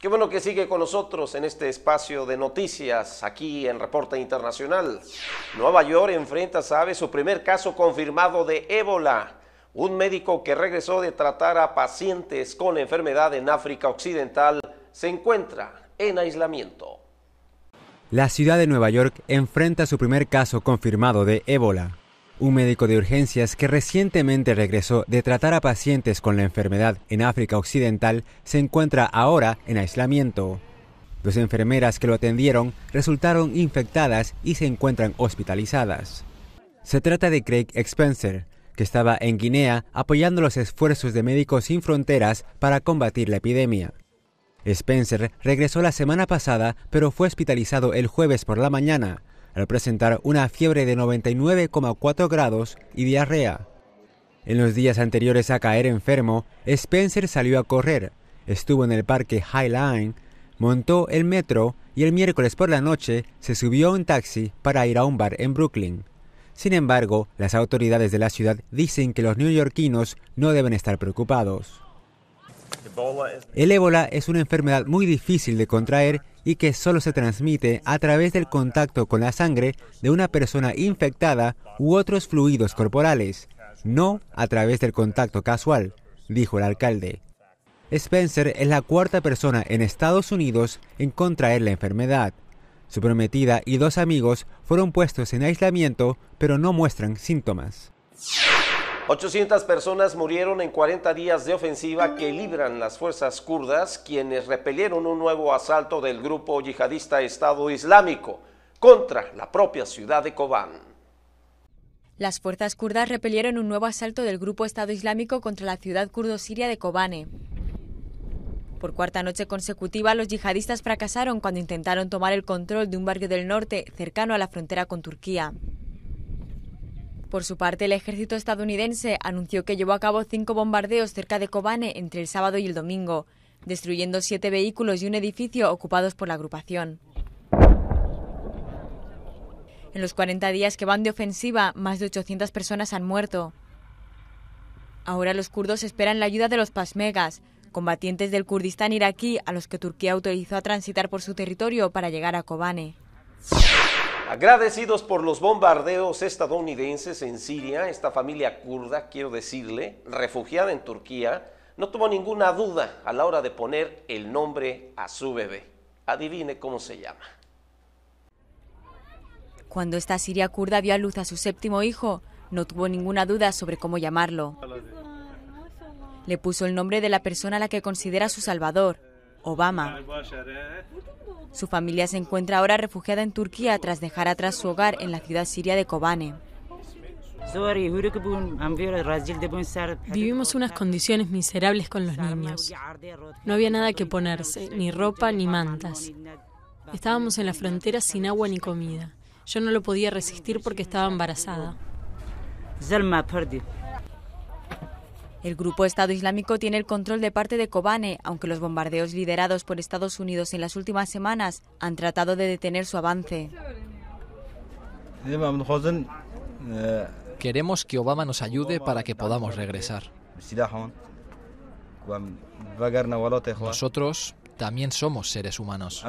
Qué bueno que sigue con nosotros en este espacio de noticias aquí en Reporte Internacional. Nueva York enfrenta, sabe, su primer caso confirmado de ébola. Un médico que regresó de tratar a pacientes con la enfermedad en África Occidental se encuentra en aislamiento. La ciudad de Nueva York enfrenta su primer caso confirmado de ébola un médico de urgencias que recientemente regresó de tratar a pacientes con la enfermedad en África Occidental, se encuentra ahora en aislamiento. Dos enfermeras que lo atendieron resultaron infectadas y se encuentran hospitalizadas. Se trata de Craig Spencer, que estaba en Guinea apoyando los esfuerzos de Médicos Sin Fronteras para combatir la epidemia. Spencer regresó la semana pasada, pero fue hospitalizado el jueves por la mañana, al presentar una fiebre de 99,4 grados y diarrea. En los días anteriores a caer enfermo, Spencer salió a correr, estuvo en el parque High Line, montó el metro y el miércoles por la noche se subió a un taxi para ir a un bar en Brooklyn. Sin embargo, las autoridades de la ciudad dicen que los neoyorquinos no deben estar preocupados. El ébola es una enfermedad muy difícil de contraer y que solo se transmite a través del contacto con la sangre de una persona infectada u otros fluidos corporales, no a través del contacto casual, dijo el alcalde. Spencer es la cuarta persona en Estados Unidos en contraer la enfermedad. Su prometida y dos amigos fueron puestos en aislamiento, pero no muestran síntomas. 800 personas murieron en 40 días de ofensiva que libran las fuerzas kurdas, quienes repelieron un nuevo asalto del grupo yihadista Estado Islámico contra la propia ciudad de Kobán. Las fuerzas kurdas repelieron un nuevo asalto del grupo Estado Islámico contra la ciudad kurdo-siria de Kobane. Por cuarta noche consecutiva, los yihadistas fracasaron cuando intentaron tomar el control de un barrio del norte cercano a la frontera con Turquía. Por su parte, el ejército estadounidense anunció que llevó a cabo cinco bombardeos cerca de Kobane entre el sábado y el domingo, destruyendo siete vehículos y un edificio ocupados por la agrupación. En los 40 días que van de ofensiva, más de 800 personas han muerto. Ahora los kurdos esperan la ayuda de los pasmegas, combatientes del Kurdistán iraquí a los que Turquía autorizó a transitar por su territorio para llegar a Kobane. Agradecidos por los bombardeos estadounidenses en Siria, esta familia kurda, quiero decirle, refugiada en Turquía, no tuvo ninguna duda a la hora de poner el nombre a su bebé. Adivine cómo se llama. Cuando esta siria kurda vio a luz a su séptimo hijo, no tuvo ninguna duda sobre cómo llamarlo. Le puso el nombre de la persona a la que considera su salvador, Obama. Su familia se encuentra ahora refugiada en Turquía tras dejar atrás su hogar en la ciudad siria de Kobane. Vivimos unas condiciones miserables con los niños. No había nada que ponerse, ni ropa ni mantas. Estábamos en la frontera sin agua ni comida. Yo no lo podía resistir porque estaba embarazada. El grupo Estado Islámico tiene el control de parte de Kobane, aunque los bombardeos liderados por Estados Unidos en las últimas semanas han tratado de detener su avance. Queremos que Obama nos ayude para que podamos regresar. Nosotros también somos seres humanos.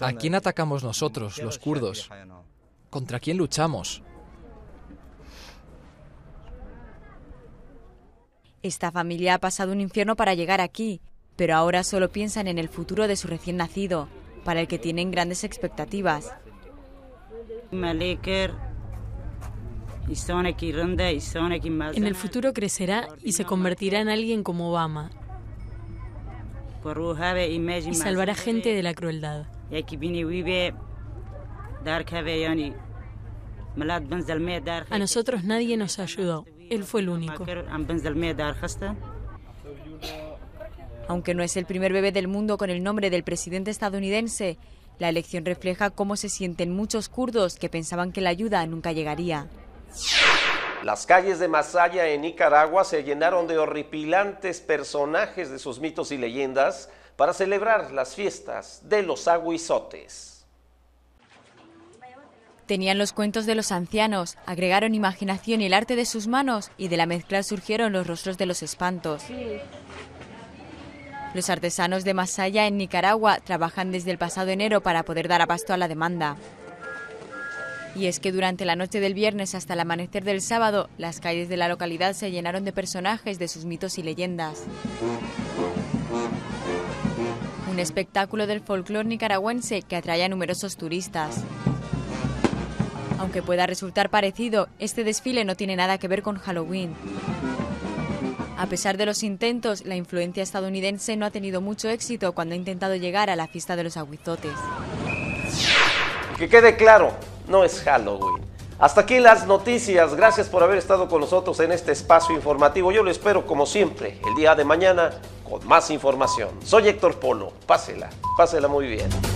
¿A quién atacamos nosotros, los kurdos? ¿Contra quién luchamos? Esta familia ha pasado un infierno para llegar aquí, pero ahora solo piensan en el futuro de su recién nacido, para el que tienen grandes expectativas. En el futuro crecerá y se convertirá en alguien como Obama y salvará gente de la crueldad. A nosotros nadie nos ayudó, él fue el único. Aunque no es el primer bebé del mundo con el nombre del presidente estadounidense, la elección refleja cómo se sienten muchos kurdos que pensaban que la ayuda nunca llegaría. Las calles de Masaya en Nicaragua se llenaron de horripilantes personajes de sus mitos y leyendas para celebrar las fiestas de los aguizotes. Tenían los cuentos de los ancianos, agregaron imaginación y el arte de sus manos y de la mezcla surgieron los rostros de los espantos. Los artesanos de Masaya en Nicaragua trabajan desde el pasado enero para poder dar abasto a la demanda. Y es que durante la noche del viernes hasta el amanecer del sábado, las calles de la localidad se llenaron de personajes de sus mitos y leyendas. Un espectáculo del folclore nicaragüense que atrae a numerosos turistas. Aunque pueda resultar parecido, este desfile no tiene nada que ver con Halloween. A pesar de los intentos, la influencia estadounidense no ha tenido mucho éxito cuando ha intentado llegar a la fiesta de los aguizotes. Que quede claro, no es Halloween. Hasta aquí las noticias. Gracias por haber estado con nosotros en este espacio informativo. Yo lo espero, como siempre, el día de mañana con más información. Soy Héctor Polo. Pásela, pásela muy bien.